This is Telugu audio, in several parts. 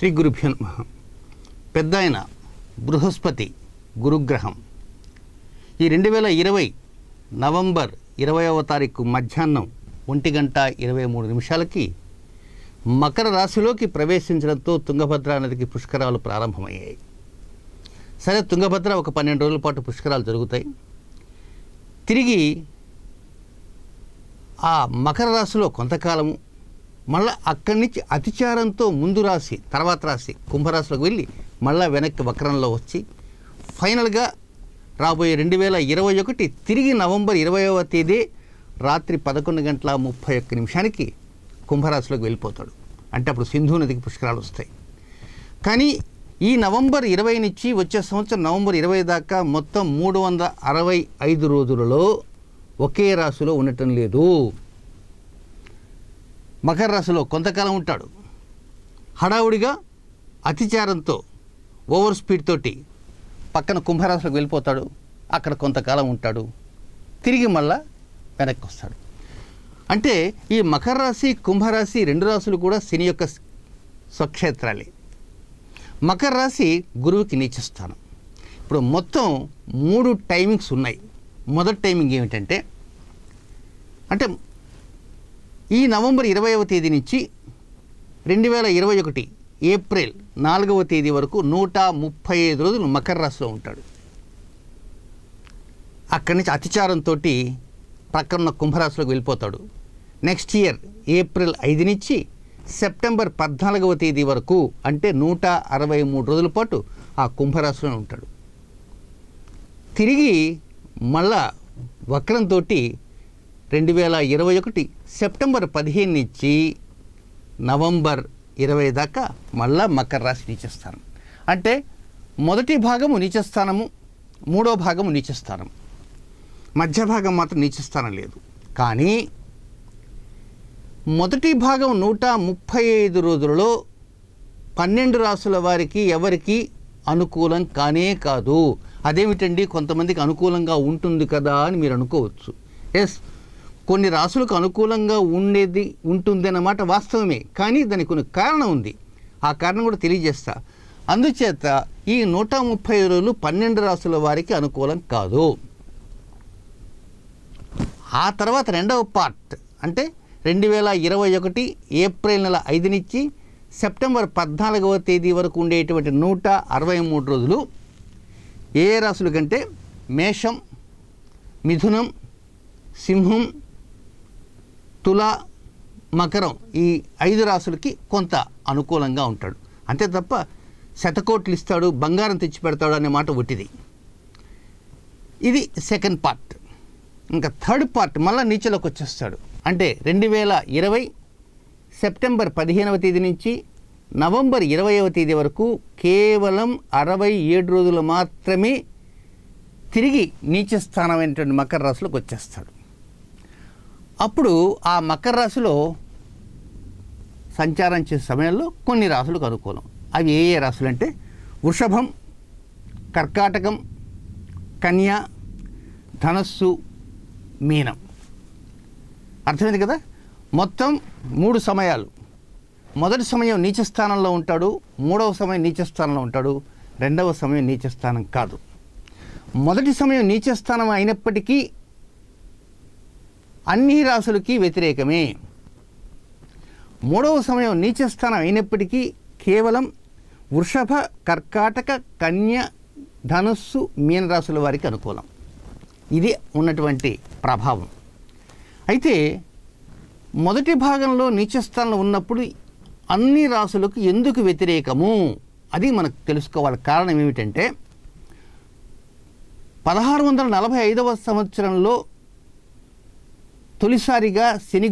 శ్రీ గురుభ్యో నమ పెద్ద ఆయన బృహస్పతి గురుగ్రహం ఈ రెండు వేల ఇరవై నవంబర్ ఇరవైవ తారీఖు మధ్యాహ్నం ఒంటి గంట ఇరవై మూడు నిమిషాలకి మకర రాశిలోకి ప్రవేశించడంతో తుంగభద్ర నదికి పుష్కరాలు ప్రారంభమయ్యాయి సరే తుంగభద్ర ఒక పన్నెండు రోజుల పాటు పుష్కరాలు జరుగుతాయి తిరిగి ఆ మకర రాశిలో కొంతకాలము మళ్ళీ అక్కడి నుంచి అతిచారంతో ముందు రాసి తర్వాత రాసి కుంభరాశిలోకి వెళ్ళి మళ్ళీ వెనక్కి వక్రంలో వచ్చి ఫైనల్గా రాబోయే రెండు వేల ఇరవై ఒకటి తిరిగి నవంబర్ ఇరవైవ తేదీ రాత్రి పదకొండు గంటల ముప్పై ఒక్క నిమిషానికి కుంభరాశిలోకి వెళ్ళిపోతాడు అంటే అప్పుడు సింధు నదికి పుష్కరాలు వస్తాయి కానీ ఈ నవంబర్ ఇరవై నుంచి వచ్చే సంవత్సరం నవంబర్ ఇరవై దాకా మొత్తం మూడు వందల అరవై ఐదు రోజులలో ఒకే రాశిలో ఉండటం లేదు మకర రాశిలో కొంతకాలం ఉంటాడు హడావుడిగా అతిచారంతో ఓవర్ స్పీడ్ తోటి పక్కన కుంభరాశిలోకి వెళ్ళిపోతాడు అక్కడ కొంతకాలం ఉంటాడు తిరిగి మళ్ళా వెనక్కి వస్తాడు అంటే ఈ మకర రాశి కుంభరాశి రెండు రాశులు కూడా శని యొక్క స్వక్షేత్రాలే మకర రాశి గురువుకి నీచస్థానం ఇప్పుడు మొత్తం మూడు టైమింగ్స్ ఉన్నాయి మొదటి టైమింగ్ ఏమిటంటే అంటే ఈ నవంబర్ ఇరవైవ తేదీ నుంచి రెండు వేల ఇరవై ఒకటి ఏప్రిల్ నాలుగవ తేదీ వరకు నూట ముప్పై ఐదు రోజులు మకర రాశిలో ఉంటాడు అక్కడి నుంచి అతిచారంతో ఉన్న కుంభరాశిలోకి వెళ్ళిపోతాడు నెక్స్ట్ ఇయర్ ఏప్రిల్ ఐదు నుంచి సెప్టెంబర్ పద్నాలుగవ తేదీ వరకు అంటే నూట అరవై మూడు రోజుల పాటు ఆ కుంభరాశిలో ఉంటాడు తిరిగి మళ్ళా వక్రంతో రెండు వేల ఇరవై ఒకటి సెప్టెంబర్ పదిహేను నుంచి నవంబర్ ఇరవై దాకా మళ్ళా మకర రాశి నీచస్థానం అంటే మొదటి భాగము నీచస్థానము మూడో భాగము నీచస్థానం మధ్య భాగం మాత్రం నీచస్థానం లేదు కానీ మొదటి భాగం నూట ముప్పై ఐదు రోజులలో పన్నెండు రాసుల వారికి ఎవరికి అనుకూలం కానే కాదు అదేమిటండి కొంతమందికి అనుకూలంగా ఉంటుంది కదా అని మీరు అనుకోవచ్చు ఎస్ కొన్ని రాసులకు అనుకూలంగా ఉండేది ఉంటుంది అన్నమాట వాస్తవమే కానీ దానికి కొన్ని కారణం ఉంది ఆ కారణం కూడా తెలియజేస్తా అందుచేత ఈ నూట ముప్పై రోజులు పన్నెండు రాసుల వారికి అనుకూలం కాదు ఆ తర్వాత రెండవ పార్ట్ అంటే రెండు వేల ఇరవై ఒకటి ఏప్రిల్ నెల ఐదు నుంచి సెప్టెంబర్ పద్నాలుగవ తేదీ వరకు ఉండేటువంటి నూట అరవై మూడు రోజులు ఏ రాసులకంటే మేషం మిథునం సింహం తుల మకరం ఈ ఐదు రాసులకి కొంత అనుకూలంగా ఉంటాడు అంతే తప్ప శతకోట్లు ఇస్తాడు బంగారం తెచ్చి పెడతాడు అనే మాట ఒకటిది ఇది సెకండ్ పార్ట్ ఇంకా థర్డ్ పార్ట్ మళ్ళీ నీచలోకి వచ్చేస్తాడు అంటే రెండు వేల ఇరవై సెప్టెంబర్ పదిహేనవ తేదీ నుంచి నవంబర్ ఇరవైవ తేదీ వరకు కేవలం అరవై ఏడు రోజులు మాత్రమే తిరిగి నీచ అయినటువంటి మకర రాశులకు వచ్చేస్తాడు అప్పుడు ఆ మకర రాశిలో సంచారం చేసే సమయంలో కొన్ని రాశులకు అనుకూలం అవి ఏ ఏ రాసులు అంటే వృషభం కర్కాటకం కన్య ధనస్సు మీనం అర్థమైంది కదా మొత్తం మూడు సమయాలు మొదటి సమయం నీచస్థానంలో ఉంటాడు మూడవ సమయం నీచస్థానంలో ఉంటాడు రెండవ సమయం నీచస్థానం కాదు మొదటి సమయం నీచస్థానం అయినప్పటికీ అన్ని రాసులకి వ్యతిరేకమే మూడవ సమయం నీచస్థానం అయినప్పటికీ కేవలం వృషభ కర్కాటక కన్య ధనుస్సు మీన రాసుల వారికి అనుకూలం ఇది ఉన్నటువంటి ప్రభావం అయితే మొదటి భాగంలో నీచస్థానంలో ఉన్నప్పుడు అన్ని రాసులకు ఎందుకు వ్యతిరేకము అది మనకు తెలుసుకోవాలి కారణం ఏమిటంటే పదహారు వందల నలభై ఐదవ సంవత్సరంలో తొలిసారిగా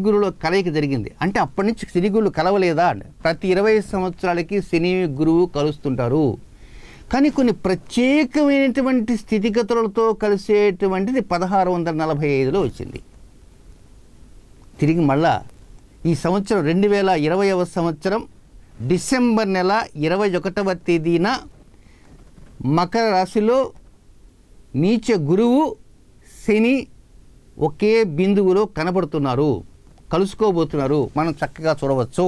గురువులో కలయిక జరిగింది అంటే అప్పటి నుంచి శనిగురులు కలవలేదా ప్రతి ఇరవై సంవత్సరాలకి శని గురువు కలుస్తుంటారు కానీ కొన్ని ప్రత్యేకమైనటువంటి స్థితిగతులతో కలిసేటువంటిది పదహారు వందల నలభై ఐదులో వచ్చింది తిరిగి మళ్ళా ఈ సంవత్సరం రెండు వేల ఇరవైవ సంవత్సరం డిసెంబర్ నెల ఇరవై ఒకటవ తేదీన మకర రాశిలో నీచ గురువు శని ఒకే బిందువులో కనబడుతున్నారు కలుసుకోబోతున్నారు మనం చక్కగా చూడవచ్చు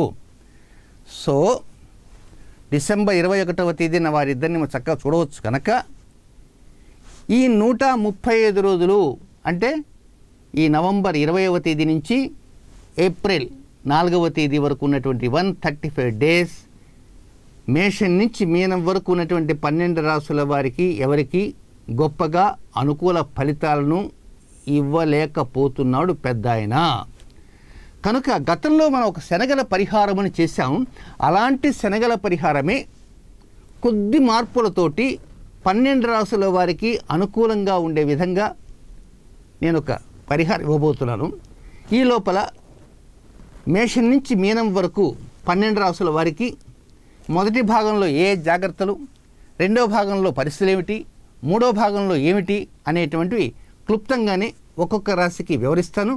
సో డిసెంబర్ ఇరవై ఒకటవ తేదీన వారిద్దరిని మనం చక్కగా చూడవచ్చు కనుక ఈ నూట ముప్పై ఐదు రోజులు అంటే ఈ నవంబర్ ఇరవైవ తేదీ నుంచి ఏప్రిల్ నాలుగవ తేదీ వరకు ఉన్నటువంటి వన్ థర్టీ ఫైవ్ డేస్ మేషన్ నుంచి మీనం వరకు ఉన్నటువంటి పన్నెండు రాసుల వారికి ఎవరికి గొప్పగా అనుకూల ఫలితాలను ఇవ్వలేకపోతున్నాడు పెద్ద ఆయన కనుక గతంలో మనం ఒక శనగల పరిహారం అని చేశాం అలాంటి శనగల పరిహారమే కొద్ది మార్పులతోటి పన్నెండు రాసుల వారికి అనుకూలంగా ఉండే విధంగా నేను ఒక పరిహారం ఇవ్వబోతున్నాను ఈ లోపల మేషం నుంచి మీనం వరకు పన్నెండు రాసుల వారికి మొదటి భాగంలో ఏ జాగ్రత్తలు రెండో భాగంలో పరిస్థితులు ఏమిటి మూడో భాగంలో ఏమిటి అనేటువంటివి క్లుప్తంగానే ఒక్కొక్క రాశికి వివరిస్తాను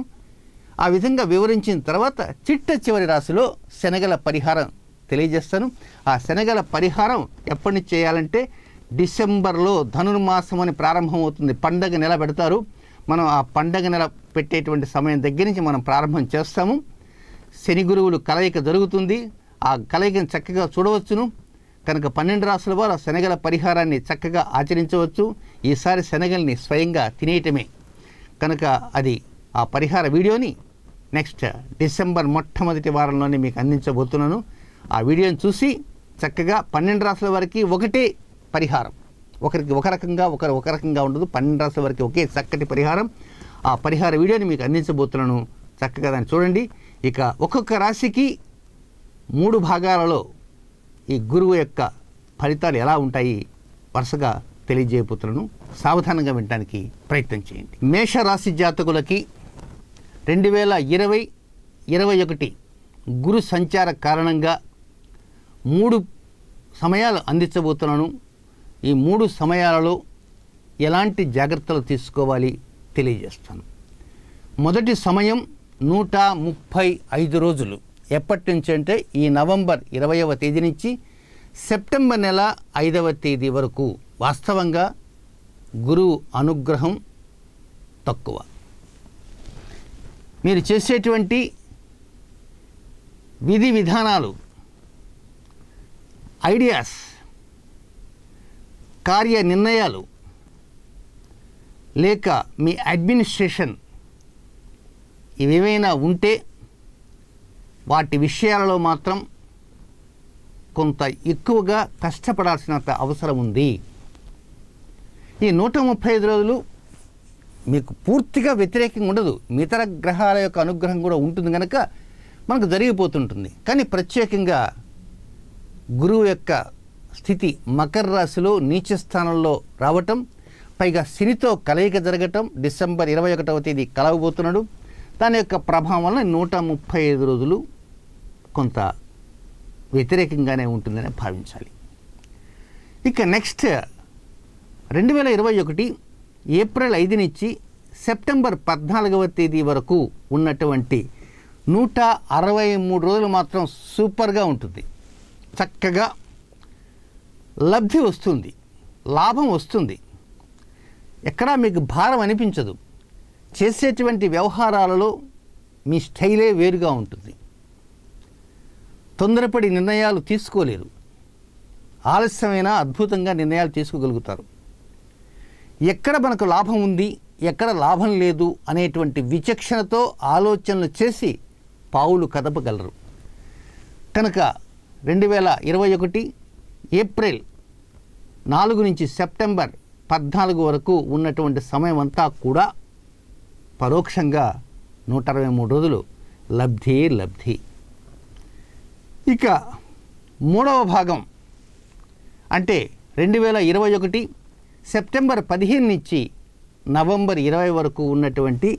ఆ విధంగా వివరించిన తర్వాత చిట్ట చివరి రాశిలో శనగల పరిహారం తెలియజేస్తాను ఆ శనగల పరిహారం ఎప్పటి నుంచి చేయాలంటే డిసెంబర్లో ధనుర్మాసం అని ప్రారంభమవుతుంది పండగ నెల పెడతారు మనం ఆ పండగ నెల పెట్టేటువంటి సమయం దగ్గర నుంచి మనం ప్రారంభం చేస్తాము శని గురువులు కలయిక జరుగుతుంది ఆ కలయికను చక్కగా చూడవచ్చును కనుక పన్నెండు రాసుల వారు శనగల పరిహారాన్ని చక్కగా ఆచరించవచ్చు ఈసారి శనగల్ని స్వయంగా తినేయటమే కనుక అది ఆ పరిహార వీడియోని నెక్స్ట్ డిసెంబర్ మొట్టమొదటి వారంలోనే మీకు అందించబోతున్నాను ఆ వీడియోని చూసి చక్కగా పన్నెండు రాసుల వారికి ఒకటే పరిహారం ఒకరికి ఒక రకంగా ఒకరు ఒక రకంగా ఉండదు పన్నెండు రాసుల వారికి ఒకే చక్కటి పరిహారం ఆ పరిహార వీడియోని మీకు అందించబోతున్నాను చక్కగా దాన్ని చూడండి ఇక ఒక్కొక్క రాశికి మూడు భాగాలలో ఈ గురువు యొక్క ఫలితాలు ఎలా ఉంటాయి వరుసగా తెలియజేయబోతులను సావధానంగా వినడానికి ప్రయత్నం చేయండి మేషరాశి జాతకులకి రెండు వేల ఇరవై ఇరవై ఒకటి గురు సంచార కారణంగా మూడు సమయాలు అందించబోతున్నాను ఈ మూడు సమయాలలో ఎలాంటి జాగ్రత్తలు తీసుకోవాలి తెలియజేస్తాను మొదటి సమయం నూట ముప్పై ఐదు రోజులు ఎప్పటి నుంచి అంటే ఈ నవంబర్ ఇరవైవ తేదీ నుంచి సెప్టెంబర్ నెల ఐదవ తేదీ వరకు వాస్తవంగా గురువు అనుగ్రహం తక్కువ మీరు చేసేటువంటి విధి విధానాలు ఐడియాస్ కార్య నిర్ణయాలు లేక మీ అడ్మినిస్ట్రేషన్ ఇవేమైనా ఉంటే వాటి విషయాలలో మాత్రం కొంత ఎక్కువగా కష్టపడాల్సినంత అవసరం ఉంది ఈ నూట ముప్పై ఐదు రోజులు మీకు పూర్తిగా వ్యతిరేకంగా ఉండదు మితర గ్రహాల యొక్క అనుగ్రహం కూడా ఉంటుంది కనుక మనకు జరిగిపోతుంటుంది కానీ ప్రత్యేకంగా గురువు యొక్క స్థితి మకర రాశిలో నీచ స్థానంలో రావటం పైగా శనితో కలయిక జరగటం డిసెంబర్ ఇరవై ఒకటవ తేదీ కలవబోతున్నాడు దాని యొక్క ప్రభావం వల్ల నూట ముప్పై ఐదు రోజులు కొంత వ్యతిరేకంగానే ఉంటుందని భావించాలి ఇక నెక్స్ట్ రెండు వేల ఇరవై ఒకటి ఏప్రిల్ ఐదు నుంచి సెప్టెంబర్ పద్నాలుగవ తేదీ వరకు ఉన్నటువంటి నూట అరవై మూడు రోజులు మాత్రం సూపర్గా ఉంటుంది చక్కగా లబ్ధి వస్తుంది లాభం వస్తుంది ఎక్కడా మీకు భారం అనిపించదు చేసేటువంటి వ్యవహారాలలో మీ స్టైలే వేరుగా ఉంటుంది తొందరపడి నిర్ణయాలు తీసుకోలేరు ఆలస్యమైన అద్భుతంగా నిర్ణయాలు తీసుకోగలుగుతారు ఎక్కడ మనకు లాభం ఉంది ఎక్కడ లాభం లేదు అనేటువంటి విచక్షణతో ఆలోచనలు చేసి పావులు కదపగలరు కనుక రెండు వేల ఇరవై ఒకటి ఏప్రిల్ నాలుగు నుంచి సెప్టెంబర్ పద్నాలుగు వరకు ఉన్నటువంటి సమయం అంతా కూడా పరోక్షంగా నూట అరవై మూడు రోజులు లబ్ధి లబ్ధి ఇక మూడవ భాగం అంటే రెండు వేల ఇరవై ఒకటి సెప్టెంబర్ పదిహేను నుంచి నవంబర్ ఇరవై వరకు ఉన్నటువంటి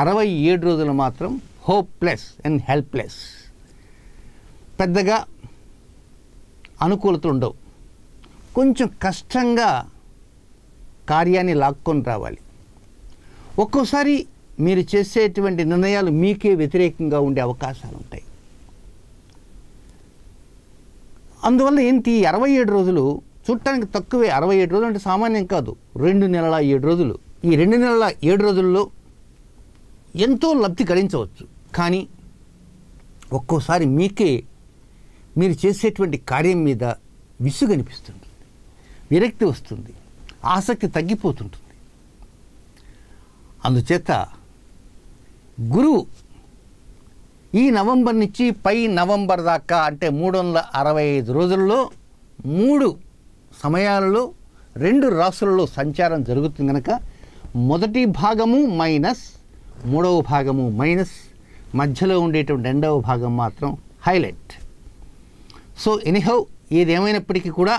అరవై ఏడు రోజులు మాత్రం హోప్లెస్ అండ్ హెల్ప్లెస్ పెద్దగా అనుకూలత ఉండవు కొంచెం కష్టంగా కార్యాన్ని లాక్కొని రావాలి ఒక్కోసారి మీరు చేసేటువంటి నిర్ణయాలు మీకే వ్యతిరేకంగా ఉండే అవకాశాలు ఉంటాయి అందువల్ల ఏంటి అరవై ఏడు రోజులు చూడటానికి తక్కువే అరవై ఏడు రోజులు అంటే సామాన్యం కాదు రెండు నెలల ఏడు రోజులు ఈ రెండు నెలల ఏడు రోజుల్లో ఎంతో లబ్ధి కలించవచ్చు కానీ ఒక్కోసారి మీకే మీరు చేసేటువంటి కార్యం మీద విసుగు విరక్తి వస్తుంది ఆసక్తి తగ్గిపోతుంటుంది అందుచేత గురువు ఈ నవంబర్ నుంచి పై నవంబర్ దాకా అంటే మూడు వందల అరవై ఐదు రోజుల్లో మూడు సమయాలలో రెండు రాసులలో సంచారం జరుగుతుంది కనుక మొదటి భాగము మైనస్ మూడవ భాగము మైనస్ మధ్యలో ఉండేటువంటి రెండవ భాగం మాత్రం హైలైట్ సో ఎనీహౌ ఏదేమైనప్పటికీ కూడా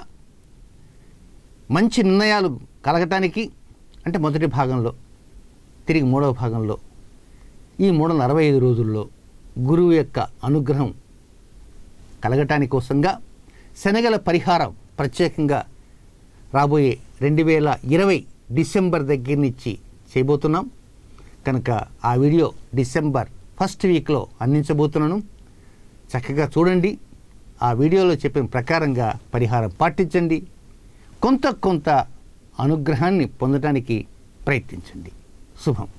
మంచి నిర్ణయాలు కలగటానికి అంటే మొదటి భాగంలో తిరిగి మూడవ భాగంలో ఈ మూడు వందల అరవై ఐదు రోజుల్లో గురువు యొక్క అనుగ్రహం కలగటానికి కోసంగా శనగల పరిహారం ప్రత్యేకంగా రాబోయే రెండు వేల ఇరవై డిసెంబర్ దగ్గర నుంచి చేయబోతున్నాం కనుక ఆ వీడియో డిసెంబర్ ఫస్ట్ వీక్లో అందించబోతున్నాను చక్కగా చూడండి ఆ వీడియోలో చెప్పిన ప్రకారంగా పరిహారం పాటించండి కొంత కొంత అనుగ్రహాన్ని పొందడానికి ప్రయత్నించండి శుభం